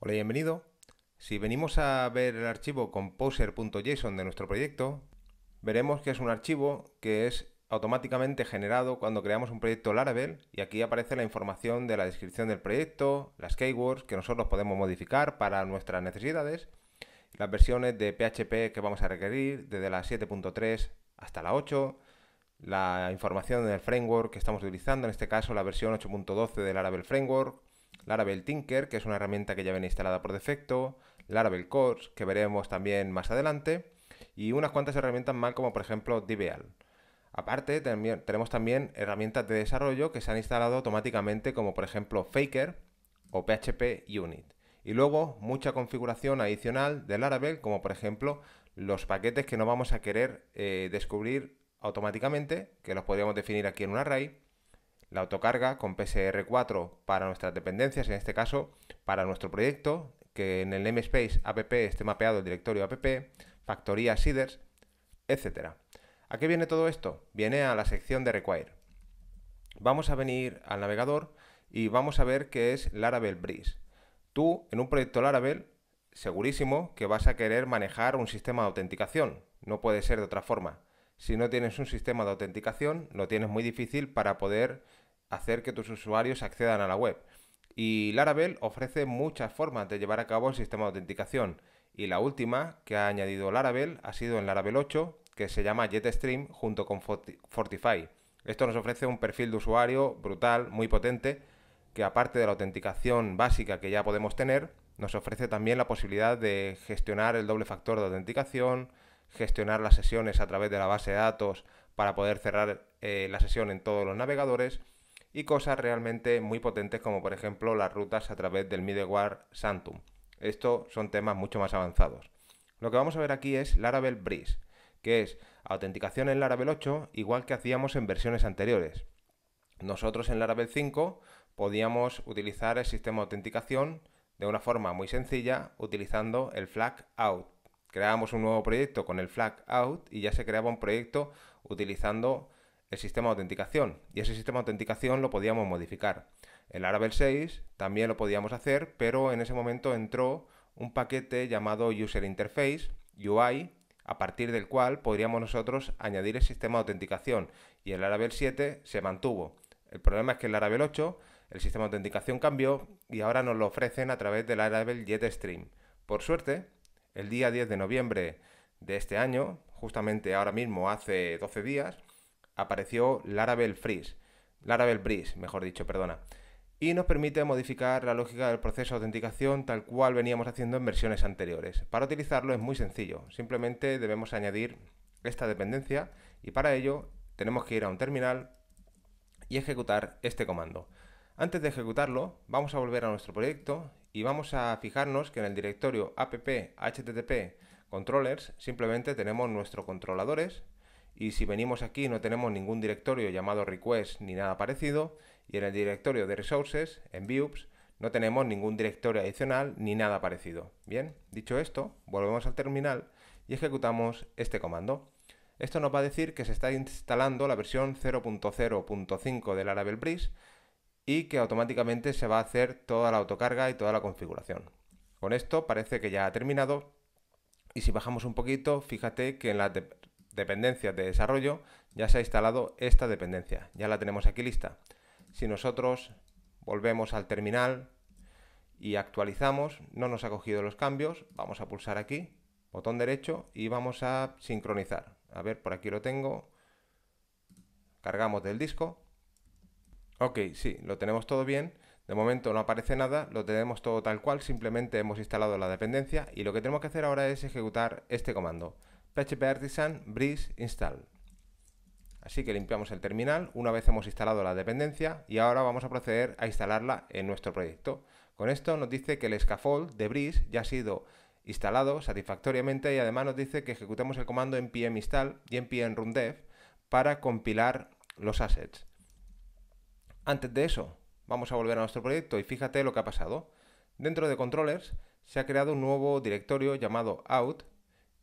Hola y bienvenido. Si venimos a ver el archivo composer.json de nuestro proyecto, veremos que es un archivo que es automáticamente generado cuando creamos un proyecto Laravel y aquí aparece la información de la descripción del proyecto, las keywords que nosotros podemos modificar para nuestras necesidades, las versiones de PHP que vamos a requerir desde la 7.3 hasta la 8, la información del framework que estamos utilizando, en este caso la versión 8.12 del Laravel Framework, Laravel Tinker, que es una herramienta que ya viene instalada por defecto, Laravel Course, que veremos también más adelante, y unas cuantas herramientas más como por ejemplo DBL. Aparte, tenemos también herramientas de desarrollo que se han instalado automáticamente como por ejemplo Faker o PHP Unit. Y luego mucha configuración adicional de Laravel como por ejemplo los paquetes que no vamos a querer eh, descubrir automáticamente, que los podríamos definir aquí en un array, la autocarga con PSR4 para nuestras dependencias, en este caso para nuestro proyecto, que en el namespace app esté mapeado el directorio app, factoría seeders, etc. ¿A qué viene todo esto? Viene a la sección de require. Vamos a venir al navegador y vamos a ver qué es Laravel Breeze. Tú, en un proyecto Laravel, segurísimo que vas a querer manejar un sistema de autenticación. No puede ser de otra forma. Si no tienes un sistema de autenticación, lo tienes muy difícil para poder hacer que tus usuarios accedan a la web. Y Laravel ofrece muchas formas de llevar a cabo el sistema de autenticación. Y la última que ha añadido Laravel ha sido en Laravel 8, que se llama JetStream junto con Fortify. Esto nos ofrece un perfil de usuario brutal, muy potente, que aparte de la autenticación básica que ya podemos tener, nos ofrece también la posibilidad de gestionar el doble factor de autenticación, gestionar las sesiones a través de la base de datos para poder cerrar eh, la sesión en todos los navegadores y cosas realmente muy potentes como por ejemplo las rutas a través del middleware Santum. Estos son temas mucho más avanzados. Lo que vamos a ver aquí es Laravel Breeze, que es autenticación en Laravel 8 igual que hacíamos en versiones anteriores. Nosotros en Laravel 5 podíamos utilizar el sistema de autenticación de una forma muy sencilla utilizando el flag out. Creábamos un nuevo proyecto con el flag out y ya se creaba un proyecto utilizando el sistema de autenticación. Y ese sistema de autenticación lo podíamos modificar. El Laravel 6 también lo podíamos hacer, pero en ese momento entró un paquete llamado User Interface, UI, a partir del cual podríamos nosotros añadir el sistema de autenticación. Y el Laravel 7 se mantuvo. El problema es que el Laravel 8, el sistema de autenticación cambió y ahora nos lo ofrecen a través del Laravel JetStream. Por suerte, el día 10 de noviembre de este año, justamente ahora mismo hace 12 días, apareció Laravel Freeze, Laravel Breeze, mejor dicho, perdona, y nos permite modificar la lógica del proceso de autenticación tal cual veníamos haciendo en versiones anteriores. Para utilizarlo es muy sencillo, simplemente debemos añadir esta dependencia y para ello tenemos que ir a un terminal y ejecutar este comando. Antes de ejecutarlo, vamos a volver a nuestro proyecto y vamos a fijarnos que en el directorio app http controllers simplemente tenemos nuestros controladores y si venimos aquí no tenemos ningún directorio llamado request ni nada parecido. Y en el directorio de resources, en views, no tenemos ningún directorio adicional ni nada parecido. Bien, dicho esto, volvemos al terminal y ejecutamos este comando. Esto nos va a decir que se está instalando la versión 0.0.5 del Laravel Breeze y que automáticamente se va a hacer toda la autocarga y toda la configuración. Con esto parece que ya ha terminado y si bajamos un poquito, fíjate que en la dependencias de desarrollo, ya se ha instalado esta dependencia. Ya la tenemos aquí lista. Si nosotros volvemos al terminal y actualizamos, no nos ha cogido los cambios, vamos a pulsar aquí, botón derecho y vamos a sincronizar. A ver, por aquí lo tengo. Cargamos del disco. Ok, sí, lo tenemos todo bien. De momento no aparece nada, lo tenemos todo tal cual, simplemente hemos instalado la dependencia y lo que tenemos que hacer ahora es ejecutar este comando. PHP Artisan Breeze Install. Así que limpiamos el terminal una vez hemos instalado la dependencia y ahora vamos a proceder a instalarla en nuestro proyecto. Con esto nos dice que el scaffold de Breeze ya ha sido instalado satisfactoriamente y además nos dice que ejecutemos el comando npm install y npm dev para compilar los assets. Antes de eso, vamos a volver a nuestro proyecto y fíjate lo que ha pasado. Dentro de controllers se ha creado un nuevo directorio llamado out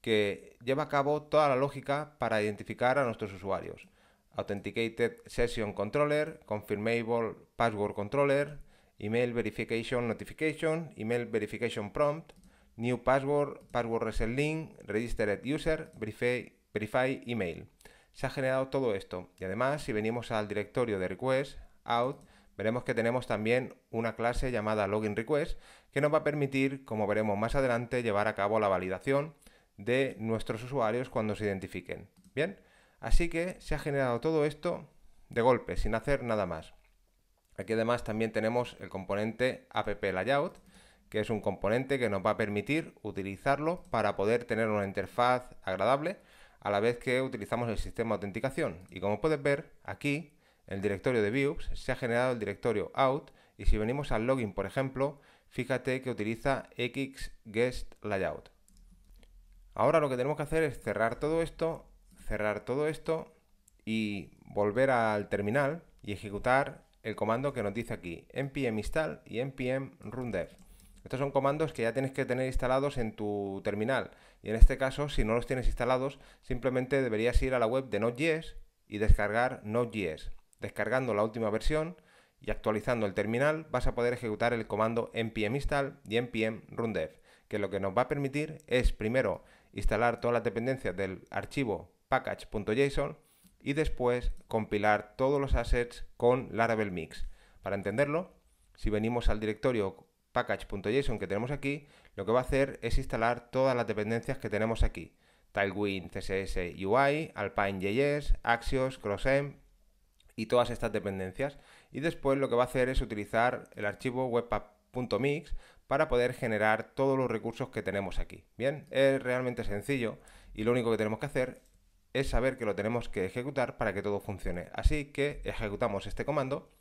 que lleva a cabo toda la lógica para identificar a nuestros usuarios. Authenticated Session Controller, Confirmable Password Controller, Email Verification Notification, Email Verification Prompt, New Password, Password Reset Link, Registered User, Verify, Email. Se ha generado todo esto y además si venimos al directorio de Request, Out, veremos que tenemos también una clase llamada Login Request que nos va a permitir, como veremos más adelante, llevar a cabo la validación de nuestros usuarios cuando se identifiquen. Bien, así que se ha generado todo esto de golpe, sin hacer nada más. Aquí además también tenemos el componente app layout, que es un componente que nos va a permitir utilizarlo para poder tener una interfaz agradable a la vez que utilizamos el sistema de autenticación. Y como puedes ver, aquí en el directorio de views se ha generado el directorio out y si venimos al login, por ejemplo, fíjate que utiliza guest layout. Ahora lo que tenemos que hacer es cerrar todo esto, cerrar todo esto y volver al terminal y ejecutar el comando que nos dice aquí, npm install y npm dev. Estos son comandos que ya tienes que tener instalados en tu terminal. Y en este caso, si no los tienes instalados, simplemente deberías ir a la web de Node.js y descargar Node.js. Descargando la última versión y actualizando el terminal, vas a poder ejecutar el comando npm install y npm dev, que lo que nos va a permitir es primero instalar todas las dependencias del archivo package.json y después compilar todos los assets con Laravel Mix. Para entenderlo, si venimos al directorio package.json que tenemos aquí, lo que va a hacer es instalar todas las dependencias que tenemos aquí. Tailwind, CSS, UI, Alpine.js, Axios, CrossM y todas estas dependencias. Y después lo que va a hacer es utilizar el archivo webpack.mix para poder generar todos los recursos que tenemos aquí. Bien, es realmente sencillo y lo único que tenemos que hacer es saber que lo tenemos que ejecutar para que todo funcione. Así que ejecutamos este comando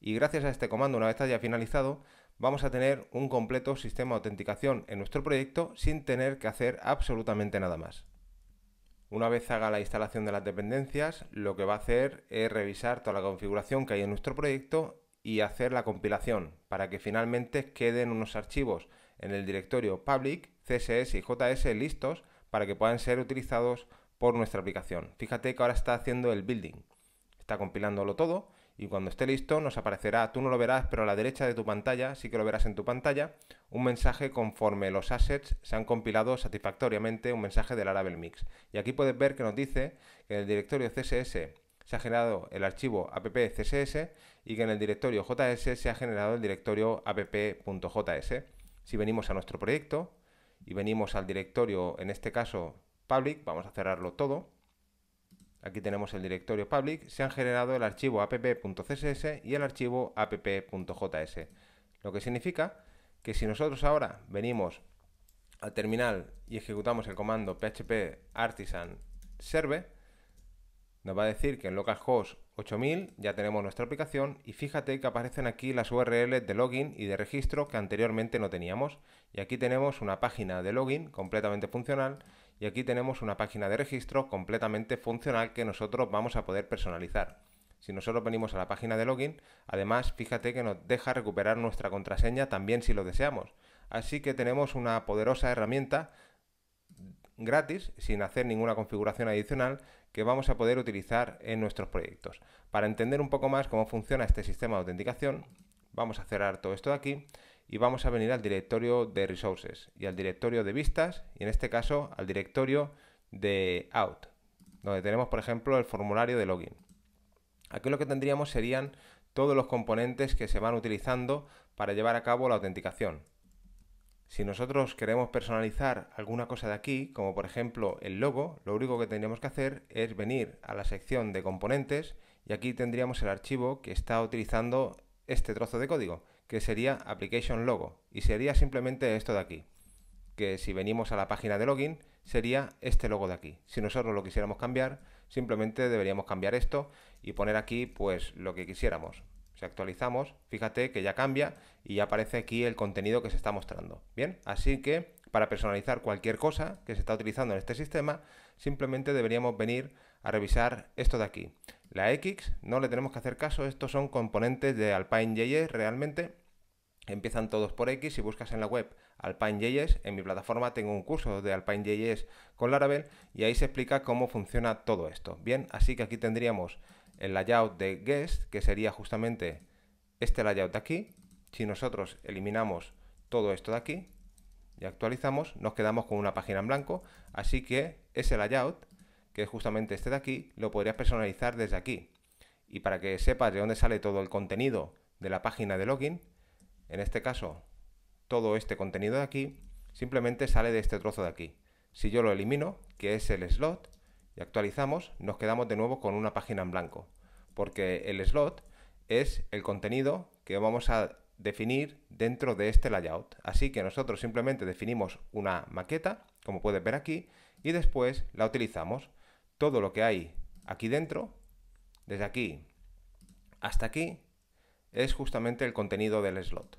y gracias a este comando, una vez haya finalizado, vamos a tener un completo sistema de autenticación en nuestro proyecto sin tener que hacer absolutamente nada más. Una vez haga la instalación de las dependencias, lo que va a hacer es revisar toda la configuración que hay en nuestro proyecto y hacer la compilación para que finalmente queden unos archivos en el directorio public, CSS y JS listos para que puedan ser utilizados por nuestra aplicación. Fíjate que ahora está haciendo el building. Está compilándolo todo y cuando esté listo nos aparecerá, tú no lo verás, pero a la derecha de tu pantalla, sí que lo verás en tu pantalla, un mensaje conforme los assets se han compilado satisfactoriamente, un mensaje del Laravel Mix. Y aquí puedes ver que nos dice que en el directorio CSS se ha generado el archivo app.css y que en el directorio JS se ha generado el directorio app.js. Si venimos a nuestro proyecto y venimos al directorio, en este caso public, vamos a cerrarlo todo. Aquí tenemos el directorio public, se han generado el archivo app.css y el archivo app.js. Lo que significa que si nosotros ahora venimos al terminal y ejecutamos el comando php artisan serve, nos va a decir que en localhost 8000 ya tenemos nuestra aplicación y fíjate que aparecen aquí las URLs de login y de registro que anteriormente no teníamos. Y aquí tenemos una página de login completamente funcional y aquí tenemos una página de registro completamente funcional que nosotros vamos a poder personalizar. Si nosotros venimos a la página de login, además fíjate que nos deja recuperar nuestra contraseña también si lo deseamos. Así que tenemos una poderosa herramienta gratis, sin hacer ninguna configuración adicional, que vamos a poder utilizar en nuestros proyectos. Para entender un poco más cómo funciona este sistema de autenticación, vamos a cerrar todo esto de aquí y vamos a venir al directorio de resources y al directorio de vistas y en este caso al directorio de out, donde tenemos por ejemplo el formulario de login. Aquí lo que tendríamos serían todos los componentes que se van utilizando para llevar a cabo la autenticación. Si nosotros queremos personalizar alguna cosa de aquí, como por ejemplo el logo, lo único que tendríamos que hacer es venir a la sección de componentes y aquí tendríamos el archivo que está utilizando este trozo de código, que sería application logo, y sería simplemente esto de aquí, que si venimos a la página de login sería este logo de aquí. Si nosotros lo quisiéramos cambiar, simplemente deberíamos cambiar esto y poner aquí pues lo que quisiéramos. Si actualizamos, fíjate que ya cambia y ya aparece aquí el contenido que se está mostrando. Bien, así que para personalizar cualquier cosa que se está utilizando en este sistema, simplemente deberíamos venir a revisar esto de aquí. La X no le tenemos que hacer caso, estos son componentes de Alpine.js realmente. Empiezan todos por X, si buscas en la web Alpine.js, en mi plataforma tengo un curso de Alpine.js con Laravel y ahí se explica cómo funciona todo esto. Bien, así que aquí tendríamos el layout de guest, que sería justamente este layout de aquí. Si nosotros eliminamos todo esto de aquí y actualizamos, nos quedamos con una página en blanco. Así que ese layout, que es justamente este de aquí, lo podrías personalizar desde aquí. Y para que sepas de dónde sale todo el contenido de la página de login, en este caso, todo este contenido de aquí, simplemente sale de este trozo de aquí. Si yo lo elimino, que es el slot, y actualizamos, nos quedamos de nuevo con una página en blanco, porque el slot es el contenido que vamos a definir dentro de este layout. Así que nosotros simplemente definimos una maqueta, como puedes ver aquí, y después la utilizamos. Todo lo que hay aquí dentro, desde aquí hasta aquí, es justamente el contenido del slot.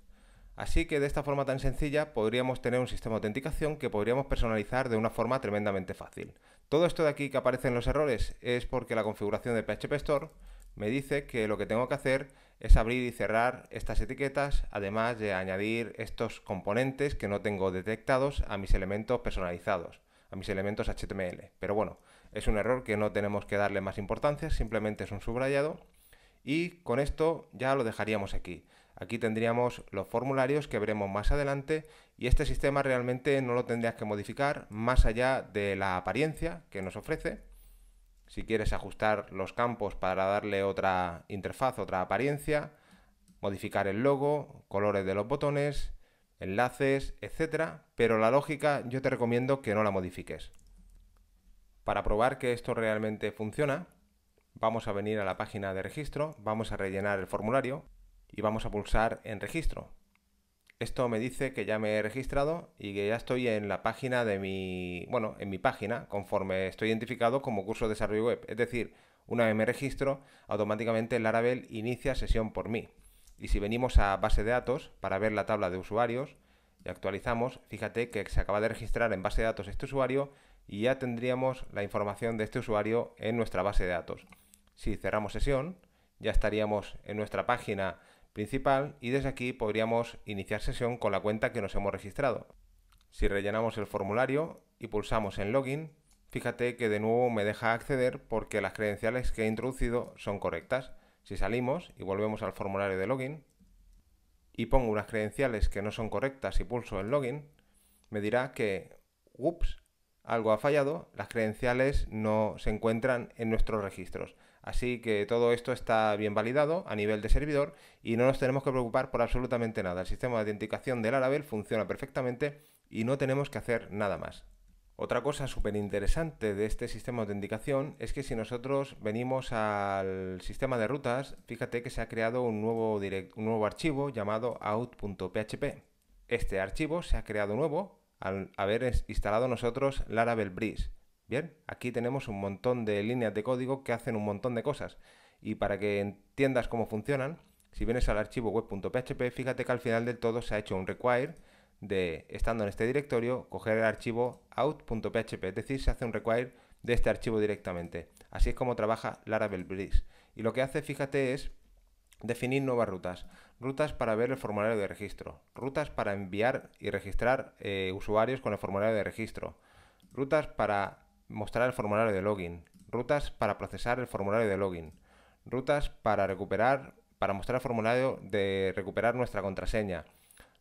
Así que de esta forma tan sencilla podríamos tener un sistema de autenticación que podríamos personalizar de una forma tremendamente fácil. Todo esto de aquí que aparecen los errores es porque la configuración de PHP Store me dice que lo que tengo que hacer es abrir y cerrar estas etiquetas, además de añadir estos componentes que no tengo detectados a mis elementos personalizados, a mis elementos HTML. Pero bueno, es un error que no tenemos que darle más importancia, simplemente es un subrayado y con esto ya lo dejaríamos aquí. Aquí tendríamos los formularios que veremos más adelante y este sistema realmente no lo tendrías que modificar más allá de la apariencia que nos ofrece. Si quieres ajustar los campos para darle otra interfaz, otra apariencia, modificar el logo, colores de los botones, enlaces, etcétera, pero la lógica yo te recomiendo que no la modifiques. Para probar que esto realmente funciona, vamos a venir a la página de registro, vamos a rellenar el formulario y vamos a pulsar en registro. Esto me dice que ya me he registrado y que ya estoy en la página de mi, bueno, en mi página, conforme estoy identificado como curso de desarrollo web. Es decir, una vez me registro, automáticamente Laravel inicia sesión por mí. Y si venimos a base de datos para ver la tabla de usuarios y actualizamos, fíjate que se acaba de registrar en base de datos este usuario y ya tendríamos la información de este usuario en nuestra base de datos. Si cerramos sesión, ya estaríamos en nuestra página principal y desde aquí podríamos iniciar sesión con la cuenta que nos hemos registrado. Si rellenamos el formulario y pulsamos en Login, fíjate que de nuevo me deja acceder porque las credenciales que he introducido son correctas. Si salimos y volvemos al formulario de login y pongo unas credenciales que no son correctas y pulso en login, me dirá que, ups, algo ha fallado, las credenciales no se encuentran en nuestros registros. Así que todo esto está bien validado a nivel de servidor y no nos tenemos que preocupar por absolutamente nada. El sistema de autenticación de Laravel funciona perfectamente y no tenemos que hacer nada más. Otra cosa súper interesante de este sistema de autenticación es que si nosotros venimos al sistema de rutas, fíjate que se ha creado un nuevo, un nuevo archivo llamado out.php. Este archivo se ha creado nuevo al haber instalado nosotros Laravel Breeze. Bien, aquí tenemos un montón de líneas de código que hacen un montón de cosas. Y para que entiendas cómo funcionan, si vienes al archivo web.php, fíjate que al final del todo se ha hecho un require de, estando en este directorio, coger el archivo out.php, es decir, se hace un require de este archivo directamente. Así es como trabaja Laravel Breeze. Y lo que hace, fíjate, es definir nuevas rutas. Rutas para ver el formulario de registro. Rutas para enviar y registrar eh, usuarios con el formulario de registro. Rutas para mostrar el formulario de login, rutas para procesar el formulario de login, rutas para recuperar para mostrar el formulario de recuperar nuestra contraseña,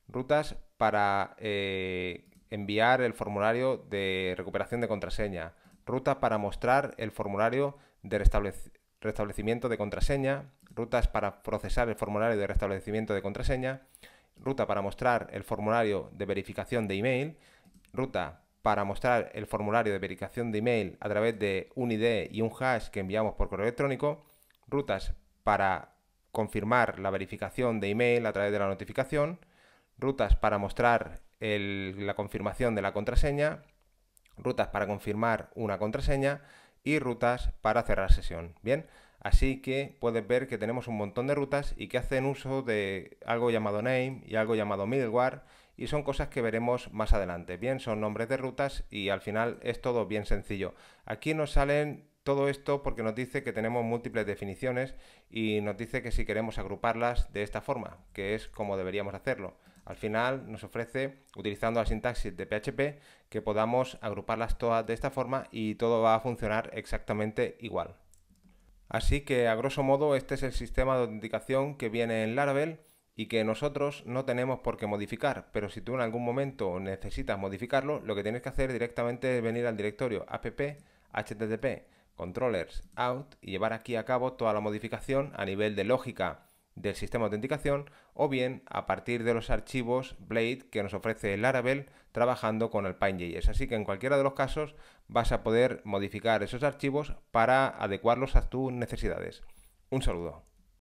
rutas para eh, enviar el formulario de recuperación de contraseña, Ruta para mostrar el formulario de restablecimiento de contraseña, rutas para procesar el formulario de restablecimiento de contraseña, ruta para mostrar el formulario de verificación de email, ruta para mostrar el formulario de verificación de email a través de un ID y un hash que enviamos por correo electrónico, rutas para confirmar la verificación de email a través de la notificación, rutas para mostrar la confirmación de la contraseña, rutas para confirmar una contraseña y rutas para cerrar sesión. Bien, así que puedes ver que tenemos un montón de rutas y que hacen uso de algo llamado name y algo llamado middleware y son cosas que veremos más adelante. Bien, son nombres de rutas y al final es todo bien sencillo. Aquí nos salen todo esto porque nos dice que tenemos múltiples definiciones y nos dice que si queremos agruparlas de esta forma, que es como deberíamos hacerlo. Al final nos ofrece, utilizando la sintaxis de PHP, que podamos agruparlas todas de esta forma y todo va a funcionar exactamente igual. Así que a grosso modo este es el sistema de autenticación que viene en Laravel y que nosotros no tenemos por qué modificar, pero si tú en algún momento necesitas modificarlo, lo que tienes que hacer directamente es venir al directorio app http controllers out y llevar aquí a cabo toda la modificación a nivel de lógica del sistema de autenticación o bien a partir de los archivos Blade que nos ofrece Laravel trabajando con el PineJS. Así que en cualquiera de los casos vas a poder modificar esos archivos para adecuarlos a tus necesidades. Un saludo.